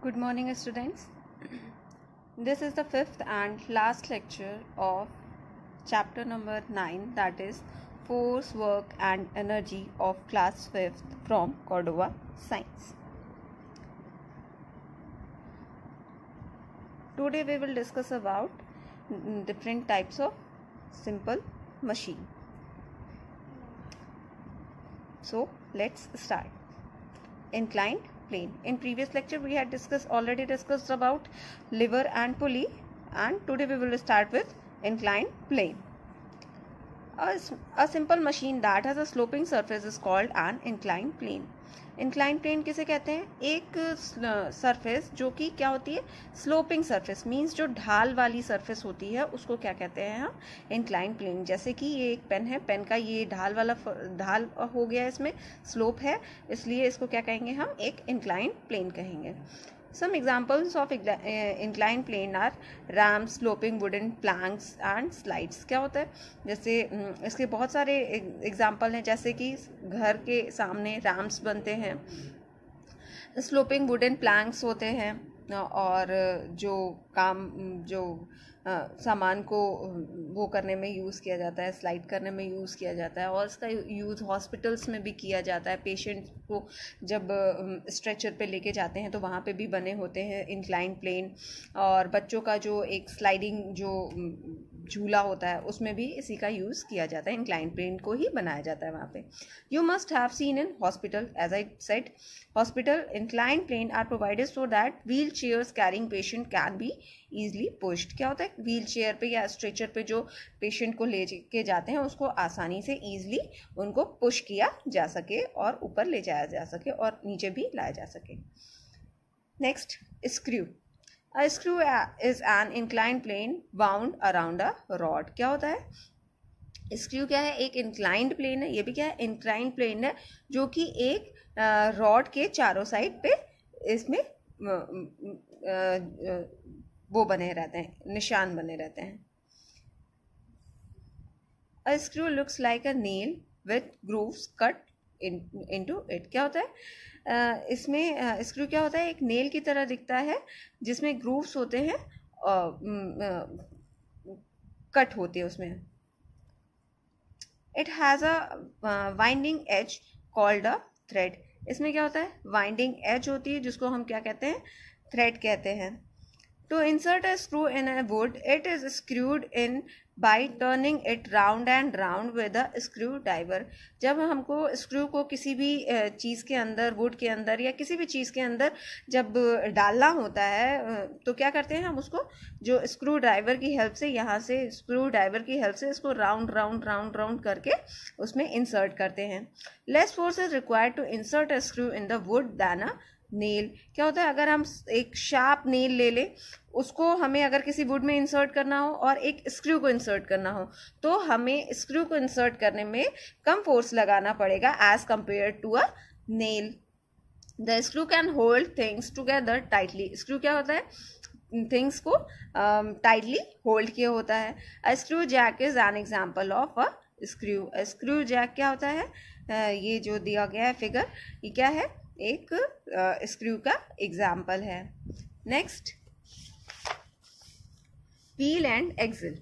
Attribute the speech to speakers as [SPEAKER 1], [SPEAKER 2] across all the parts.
[SPEAKER 1] Good morning, students. This is the fifth and last lecture of chapter number 9, that is Force, Work and Energy of Class 5th from Cordova Science. Today we will discuss about different types of simple machine. So let's start. Inclined plane. In previous lecture we had discussed already discussed about lever and pulley and today we will start with inclined plane. A, a simple machine that has a sloping surface is called an inclined plane. Incline plane किसे कहते हैं एक surface जो कि क्या होती है sloping surface means जो ढाल वाली सरफेस होती है उसको क्या कहते हैं हम इंक्लाइन प्लेन जैसे कि ये एक पेन है पेन का ये ढाल वाला ढाल हो गया इसमें स्लोप है इसलिए इसको क्या कहेंगे हम एक इंक्लाइन प्लेन कहेंगे Some examples of inclined plane are ramps, sloping wooden planks and slides. क्या होता है जैसे इसके बहुत सारे example हैं जैसे कि घर के सामने ramps बनते हैं sloping wooden planks होते हैं और जो काम जो सामान को वो करने में यूज़ किया जाता है स्लाइड करने में यूज़ किया जाता है और इसका यूज़ हॉस्पिटल्स में भी किया जाता है पेशेंट को जब स्ट्रेचर पे लेके जाते हैं तो वहाँ पे भी बने होते हैं इंक्लाइन प्लेन और बच्चों का जो एक स्लाइडिंग जो झूला होता है उसमें भी इसी का यूज़ किया जाता है इंक्लाइन प्लेन को ही बनाया जाता है वहाँ पे you must have seen in hospital as I said hospital incline plane are provided so that wheelchairs carrying patient can be easily pushed क्या होता है व्हील चेयर पर या स्ट्रेचर पर जो पेशेंट को ले के जाते हैं उसको आसानी से ईजिली उनको पुश किया जा सके और ऊपर ले जाया जा सके और नीचे भी लाया जा सके next screw a screw is an inclined plane bound around a rod क्या होता है स्क्रू क्या है एक इंक्लाइंड प्लेन है ये भी क्या है इंक्लाइंड प्लेन है जो कि एक रॉड के चारों साइड पे इसमें वो बने रहते हैं निशान बने रहते हैं a screw looks like a nail with grooves cut in into it क्या होता है इसमें स्क्रू क्या होता है एक नेल की तरह दिखता है जिसमें ग्रूव्स होते हैं और कट होते हैं उसमें it has a winding edge called a thread इसमें क्या होता है वाइंडिंग एज होती है जिसको हम क्या कहते हैं थ्रेड कहते हैं to insert a screw in a wood it is screwed in by turning it round and round with a screwdriver जब हमको स्क्रू को किसी भी चीज़ के अंदर वुड के अंदर या किसी भी चीज़ के अंदर जब डालना होता है तो क्या करते हैं हम उसको जो स्क्रू ड्राइवर की हेल्प से यहाँ से स्क्रू ड्राइवर की हेल्प से इसको राउंड राउंड राउंड राउंड करके उसमें इंसर्ट करते हैं less force is required to insert a screw in the wood than a nail क्या होता है अगर हम एक शार्प नेल ले लें उसको हमें अगर किसी वुड में इंसर्ट करना हो और एक स्क्रू को इंसर्ट करना हो तो हमें स्क्रू को इंसर्ट करने में कम फोर्स लगाना पड़ेगा as compare to a nail the screw can hold things together tightly screw क्या होता है थिंग्स को टाइटली um, होल्ड किया होता है screw jack is an example of a screw screw jack क्या होता है uh, ये जो दिया गया है फिगर ये क्या है एक स्क्रू का एग्जाम्पल है next wheel and axle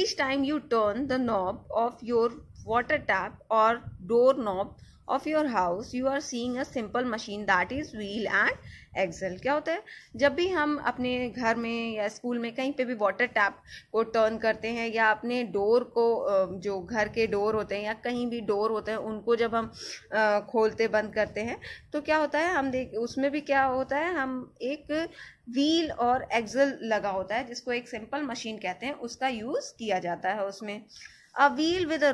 [SPEAKER 1] each time you turn the knob of your water tap और door knob of your house you are seeing a simple machine that is wheel and axle क्या होता है जब भी हम अपने घर में या स्कूल में कहीं पे भी वाटर टैप को टर्न करते हैं या अपने डोर को जो घर के डोर होते हैं या कहीं भी डोर होते हैं उनको जब हम खोलते बंद करते हैं तो क्या होता है हम देख उसमें भी क्या होता है हम एक व्हील और एक्सल लगा होता है जिसको एक सिंपल मशीन कहते हैं उसका यूज़ किया जाता है उसमें A wheel with a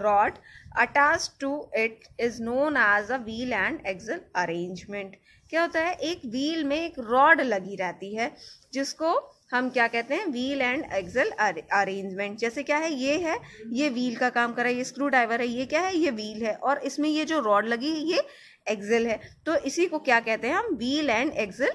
[SPEAKER 1] rod attached to it is known as a wheel and axle arrangement. क्या होता है एक व्हील में एक रॉड लगी रहती है जिसको हम क्या कहते हैं व्हील एंड एक्सल अरेंजमेंट जैसे क्या है ये है ये व्हील का काम कर रहा है ये स्क्रू ड्राइवर है ये क्या है ये व्हील है और इसमें ये जो रॉड लगी है ये एक्सल है तो इसी को क्या कहते हैं हम wheel and axle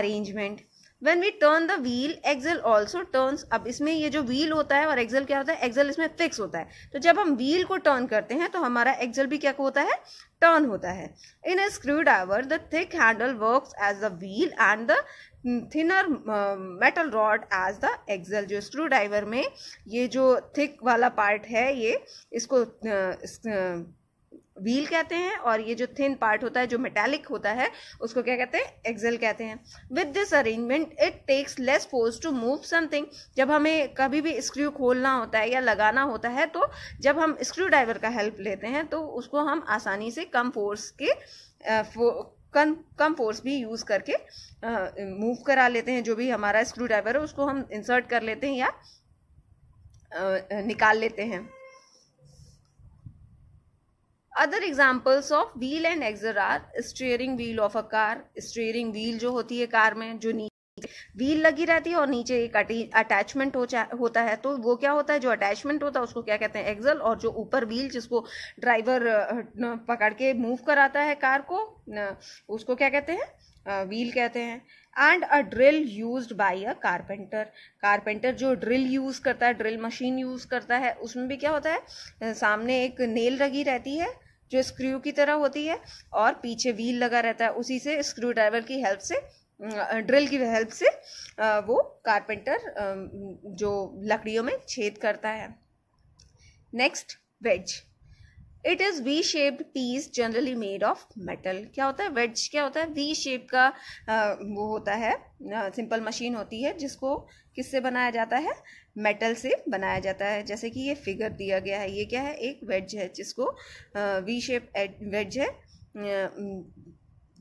[SPEAKER 1] arrangement when we turn the wheel axle also turns अब इसमें ये जो व्हील होता है और एक्सल क्या होता है एक्जल इसमें फिक्स होता है तो जब हम व्हील को टर्न करते हैं तो हमारा एक्जल भी क्या होता है टर्न होता है in a screwdriver the thick handle work as the wheel and the thinner metal rod as the axle जो स्क्रू ड्राइवर में ये जो थिक वाला पार्ट है ये इसको uh, uh व्हील कहते हैं और ये जो थिन पार्ट होता है जो मेटेलिक होता है उसको क्या कहते हैं एक्सेल कहते हैं with this arrangement it takes less force to move something जब हमें कभी भी स्क्रू खोलना होता है या लगाना होता है तो जब हम स्क्रू ड्राइवर का हेल्प लेते हैं तो उसको हम आसानी से कम फोर्स के कम कम फोर्स भी यूज़ करके मूव करा लेते हैं जो भी हमारा स्क्रू ड्राइवर है उसको हम इंसर्ट कर लेते हैं या आ, निकाल लेते हैं other examples of wheel and axle are steering wheel of a car steering wheel जो होती है कार में जो नीचे व्हील लगी रहती है और नीचे एक अटैचमेंट हो होता है तो वो क्या होता है जो अटैचमेंट होता है उसको क्या कहते हैं एक्सल और जो ऊपर व्हील जिसको ड्राइवर पकड़ के मूव कराता है कार को उसको क्या कहते हैं व्हील कहते हैं and a drill use by a carpenter carpenter जो ड्रिल यूज़ करता है ड्रिल मशीन यूज़ करता है उसमें भी क्या होता है सामने एक नेल लगी रहती है जो स्क्रू की तरह होती है और पीछे व्हील लगा रहता है उसी से स्क्रू ड्राइवर की हेल्प से ड्रिल अं, की हेल्प से वो कारपेंटर जो लकड़ियों में छेद करता है next wedge it is V shaped piece generally made of metal क्या होता है वेज क्या होता है वी शेप का आ, वो होता है सिंपल मशीन होती है जिसको किससे बनाया जाता है मेटल से बनाया जाता है जैसे कि ये फिगर दिया गया है ये क्या है एक वेज है जिसको आ, वी शेप वेज है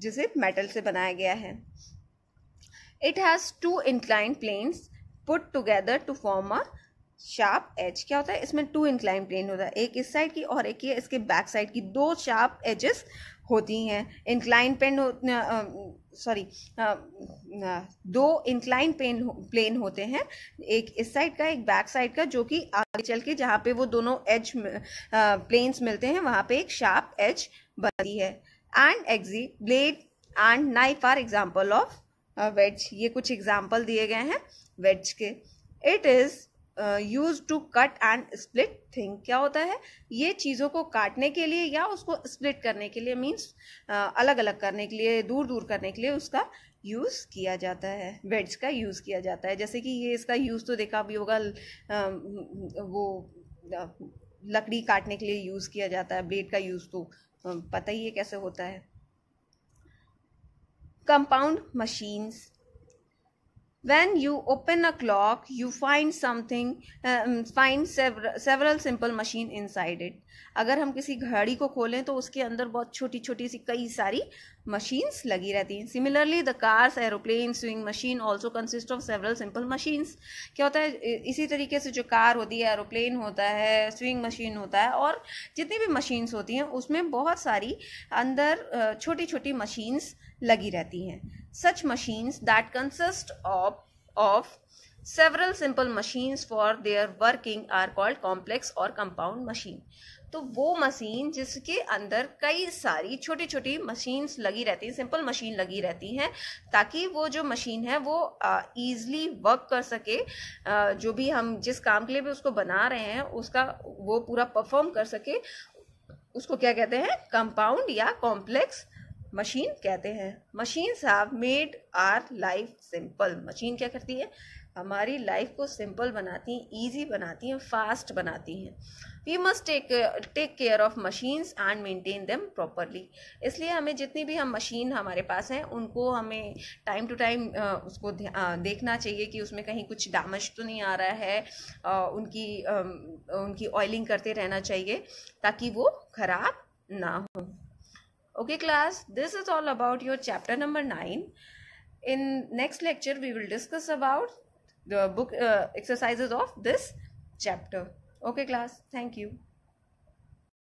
[SPEAKER 1] जिसे मेटल से बनाया गया है it has two incline planes put together to form a sharp edge क्या होता है इसमें टू इंक्लाइन प्लेन होता है एक इस साइड की और एक ये इसके बैक साइड की दो शार्प एजेस होती हैं इंक्लाइन पेन सॉरी दो इंक्लाइन पेन प्लेन होते हैं एक इस साइड का एक बैक साइड का जो कि आगे चल के जहाँ पे वो दोनों एज प्लेन्स मिलते हैं वहाँ पे एक शार्प एज बनती है and eg blade and knife are example of wedge ये कुछ एग्जाम्पल दिए गए हैं वेज के it is use to cut and split thing क्या होता है ये चीज़ों को काटने के लिए या उसको स्प्लिट करने के लिए मीन्स अलग अलग करने के लिए दूर दूर करने के लिए उसका यूज़ किया जाता है बेड्स का यूज़ किया जाता है जैसे कि ये इसका यूज़ तो देखा भी होगा वो लकड़ी काटने के लिए यूज़ किया जाता है ब्लेड का यूज़ तो पता ही है कैसे होता है compound machines when you open a clock you find something um, find several several simple machine inside it अगर हम किसी घड़ी को खोलें तो उसके अंदर बहुत छोटी छोटी सी कई सारी मशीन्स लगी रहती हैं similarly the cars aeroplane sewing machine also consist of several simple machines क्या होता है इसी तरीके से जो कार होती है एरोप्लेन होता है स्विंग मशीन होता है और जितनी भी मशीन्स होती हैं उसमें बहुत सारी अंदर छोटी छोटी मशीन्स लगी रहती हैं such machines that consist of, of several simple machines for their working are called complex or compound machine. तो वो मशीन जिसके अंदर कई सारी छोटी छोटी मशीन्स लगी रहती हैं सिंपल मशीन लगी रहती हैं ताकि वो जो मशीन है वो ईजली वर्क कर सके आ, जो भी हम जिस काम के लिए भी उसको बना रहे हैं उसका वो पूरा परफॉर्म कर सके उसको क्या कहते हैं कंपाउंड या कॉम्प्लेक्स मशीन कहते हैं machines have made our life simple machine क्या करती है हमारी लाइफ को सिंपल बनाती हैं ईजी बनाती हैं फास्ट बनाती हैं we must take take care of machines and maintain them properly इसलिए हमें जितनी भी हम मशीन हमारे पास हैं उनको हमें टाइम टू टाइम उसको देखना चाहिए कि उसमें कहीं कुछ डैमेज तो नहीं आ रहा है उनकी उनकी ऑयलिंग करते रहना चाहिए ताकि वो ख़राब ना हो Okay class, this is all about your chapter number 9. In next lecture, we will discuss about the book uh, exercises of this chapter. Okay class, thank you.